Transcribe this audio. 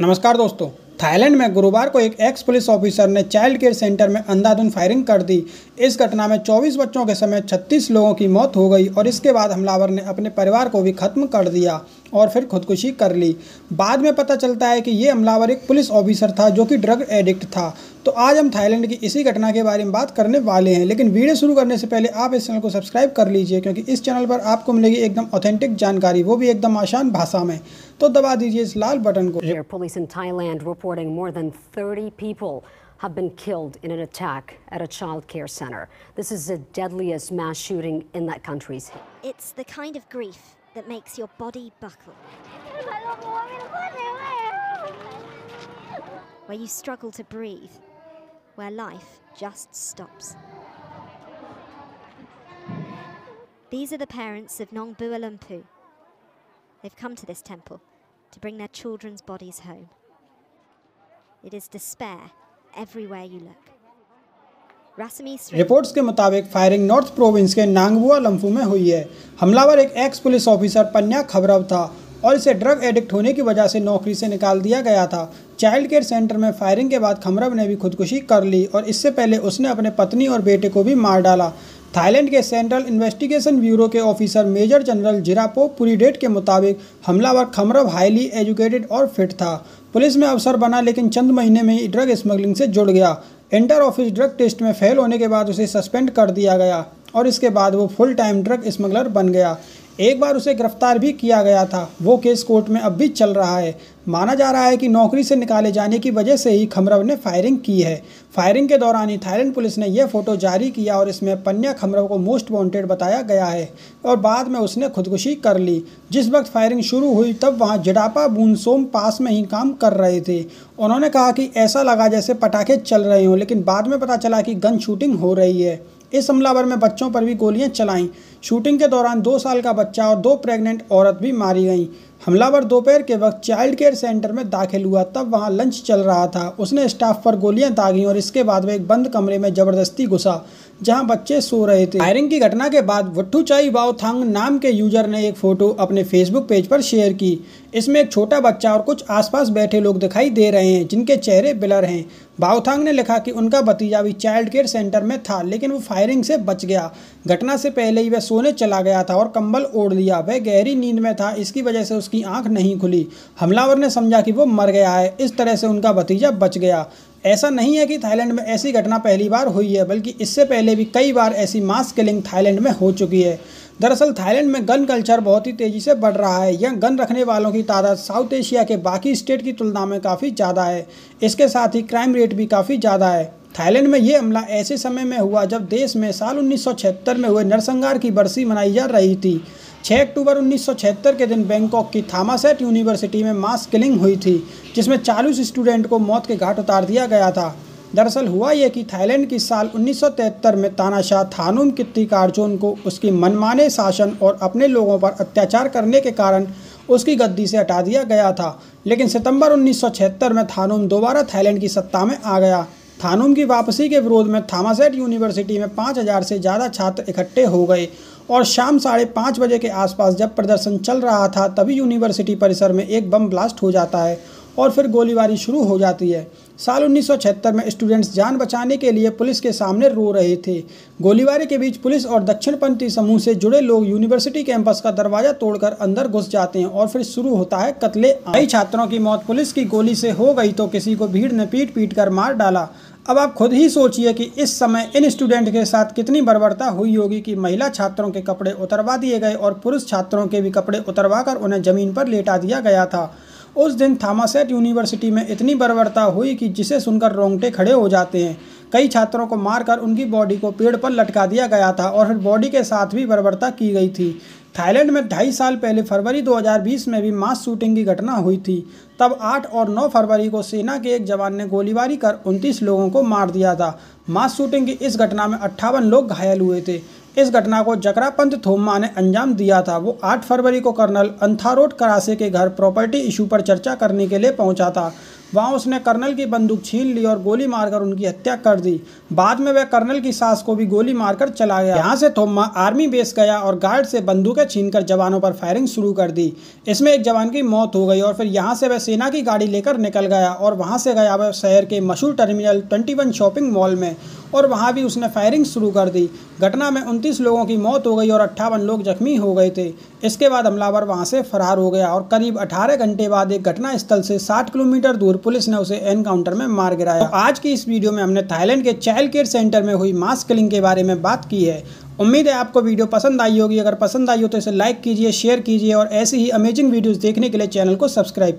नमस्कार दोस्तों थाईलैंड में गुरुवार को एक एक्स पुलिस ऑफिसर ने चाइल्ड केयर सेंटर में अंधाधुंध फायरिंग कर दी इस घटना में 24 बच्चों के समेत 36 लोगों की मौत हो गई और इसके बाद हमलावर ने अपने परिवार को भी खत्म कर दिया और फिर खुदकुशी कर ली बाद में पता चलता है कि ये हमलावर एक पुलिस ऑफिसर था जो कि ड्रग एडिक्ट था तो आज हम थाईलैंड की इसी घटना के बारे में बात करने वाले हैं लेकिन वीडियो शुरू करने से पहले आप इस चैनल को सब्सक्राइब कर लीजिए क्योंकि इस चैनल पर आपको मिलेगी एकदम ऑथेंटिक जानकारी वो भी एकदम आसान भाषा में तो दबा दीजिए इस लाल बटन को police in Thailand reporting more than 30 people have been killed in an attack at a child care center. This is the deadliest mass shooting in that country's history. It's the kind of grief that makes your body buckle. Where you struggle to breathe, where life just stops. These are the parents of Nong Lumpu. They've come to this temple to bring their children's bodies home. It is despair everywhere you look. Reports के मुताबिक firing north province के नांगबुआ लम्फू में हुई है हमलावर एक ex police officer Panya Khamrab था और इसे ड्रग एडिक्ट होने की वजह से नौकरी से निकाल दिया गया था चाइल्ड केयर सेंटर में फायरिंग के बाद खमरव ने भी खुदकुशी कर ली और इससे पहले उसने अपने पत्नी और बेटे को भी मार डाला थाईलैंड के सेंट्रल इन्वेस्टिगेशन ब्यूरो के officer major general Jiraphob Puridej के मुताबिक हमलावर खमरव हाईली एजुकेटेड और फिट था पुलिस में अफसर बना लेकिन चंद महीने में ही ड्रग स्मगलिंग से जुड़ गया इंटर ऑफिस ड्रग टेस्ट में फेल होने के बाद उसे सस्पेंड कर दिया गया और इसके बाद वो फुल टाइम ड्रग स्मगलर बन गया एक बार उसे गिरफ्तार भी किया गया था वो केस कोर्ट में अब भी चल रहा है माना जा रहा है कि नौकरी से निकाले जाने की वजह से ही खमरव ने फायरिंग की है फायरिंग के दौरान ही थाईलैंड पुलिस ने यह फ़ोटो जारी किया और इसमें पन्या खमरव को मोस्ट वांटेड बताया गया है और बाद में उसने खुदकुशी कर ली जिस वक्त फायरिंग शुरू हुई तब वहाँ जडापा बूनसोम पास में ही काम कर रहे थे उन्होंने कहा कि ऐसा लगा जैसे पटाखे चल रहे हों लेकिन बाद में पता चला कि गन शूटिंग हो रही है इस हमलावर में बच्चों पर भी गोलियां चलाईं शूटिंग के दौरान दो साल का बच्चा और दो प्रेग्नेंट औरत भी मारी गईं हमलावर दोपहर के वक्त चाइल्ड केयर सेंटर में दाखिल हुआ तब वहां लंच चल रहा था उसने स्टाफ पर गोलियां दागी और इसके बाद वह एक बंद कमरे में जबरदस्ती घुसा जहां बच्चे सो रहे थे फायरिंग की घटना के बाद वट्ठूचाई वाओथांग नाम के यूजर ने एक फोटो अपने फेसबुक पेज पर शेयर की इसमें एक छोटा बच्चा और कुछ आसपास बैठे लोग दिखाई दे रहे हैं जिनके चेहरे ब्लर हैं बाउथांग ने लिखा कि उनका भतीजा भी चाइल्ड केयर सेंटर में था लेकिन वो फायरिंग से बच गया घटना से पहले ही वह सोने चला गया था और कंबल ओढ़ लिया वह गहरी नींद में था इसकी वजह से उसकी आंख नहीं खुली हमलावर ने समझा कि वो मर गया है इस तरह से उनका भतीजा बच गया ऐसा नहीं है कि थाईलैंड में ऐसी घटना पहली बार हुई है बल्कि इससे पहले भी कई बार ऐसी मास किलिंग थाईलैंड में हो चुकी है दरअसल थाईलैंड में गन कल्चर बहुत ही तेज़ी से बढ़ रहा है यह गन रखने वालों की तादाद साउथ एशिया के बाकी स्टेट की तुलना में काफ़ी ज़्यादा है इसके साथ ही क्राइम रेट भी काफ़ी ज़्यादा है थाईलैंड में ये हमला ऐसे समय में हुआ जब देश में साल उन्नीस में हुए नरसंहार की बरसी मनाई जा रही थी 6 अक्टूबर उन्नीस के दिन बैंकॉक की थामासेट यूनिवर्सिटी में मास किलिंग हुई थी जिसमें चालीस स्टूडेंट को मौत के घाट उतार दिया गया था दरअसल हुआ यह कि थाईलैंड की साल 1973 में तानाशाह थानूम कित्तिकारचोन को उसकी मनमाने शासन और अपने लोगों पर अत्याचार करने के कारण उसकी गद्दी से हटा दिया गया था लेकिन सितंबर 1976 में थानूम दोबारा थाईलैंड की सत्ता में आ गया थानूम की वापसी के विरोध में थामासेट यूनिवर्सिटी में 5000 से ज़्यादा छात्र इकट्ठे हो गए और शाम साढ़े पाँच बजे के आसपास जब प्रदर्शन चल रहा था तभी यूनिवर्सिटी परिसर में एक बम ब्लास्ट हो जाता है और फिर गोलीबारी शुरू हो जाती है साल 1976 में स्टूडेंट्स जान बचाने के लिए पुलिस के सामने रो रहे थे गोलीबारी के बीच पुलिस और दक्षिणपंथी समूह से जुड़े लोग यूनिवर्सिटी कैंपस का दरवाजा तोड़कर अंदर घुस जाते हैं और फिर शुरू होता है कत्ले कई छात्रों की मौत पुलिस की गोली से हो गई तो किसी को भीड़ ने पीट पीट कर मार डाला अब आप खुद ही सोचिए कि इस समय इन स्टूडेंट के साथ कितनी बर्बरता हुई होगी कि महिला छात्रों के कपड़े उतरवा दिए गए और पुरुष छात्रों के भी कपड़े उतरवा कर उन्हें ज़मीन पर लेटा दिया गया था उस दिन थामासेट यूनिवर्सिटी में इतनी बर्बरता हुई कि जिसे सुनकर रोंगटे खड़े हो जाते हैं कई छात्रों को मारकर उनकी बॉडी को पेड़ पर लटका दिया गया था और फिर बॉडी के साथ भी बर्बरता की गई थी थाईलैंड में ढाई साल पहले फरवरी 2020 में भी मास शूटिंग की घटना हुई थी तब 8 और 9 फरवरी को सेना के एक जवान ने गोलीबारी कर उनतीस लोगों को मार दिया था मास शूटिंग की इस घटना में अट्ठावन लोग घायल हुए थे इस घटना को जकरापंत थोम्मा ने अंजाम दिया था वो 8 फरवरी को कर्नल अंथारोट करासे के घर प्रॉपर्टी इशू पर चर्चा करने के लिए पहुंचा था वहां उसने कर्नल की बंदूक छीन ली और गोली मारकर उनकी हत्या कर दी बाद में वह कर्नल की सास को भी गोली मारकर चला गया यहाँ से थोम्मा आर्मी बेस गया और गार्ड से बंदूकें छीनकर जवानों पर फायरिंग शुरू कर दी इसमें एक जवान की मौत हो गई और फिर यहाँ से वह सेना की गाड़ी लेकर निकल गया और वहाँ से गया वह शहर के मशहूर टर्मिनल ट्वेंटी शॉपिंग मॉल में और वहाँ भी उसने फायरिंग शुरू कर दी घटना में उनतीस लोगों की मौत हो गई और अट्ठावन लोग जख्मी हो गए थे इसके बाद हमलावर वहाँ से फरार हो गया और करीब अठारह घंटे बाद एक घटना स्थल से साठ किलोमीटर दूर पुलिस ने उसे एनकाउंटर में मार गिराया तो आज की इस वीडियो में हमने थाईलैंड के चाइल्ड केयर सेंटर में हुई मास किलिंग के बारे में बात की है उम्मीद है आपको वीडियो पसंद आई होगी अगर पसंद आई हो तो इसे लाइक कीजिए शेयर कीजिए और ऐसी ही अमेजिंग वीडियोज़ देखने के लिए चैनल को सब्सक्राइब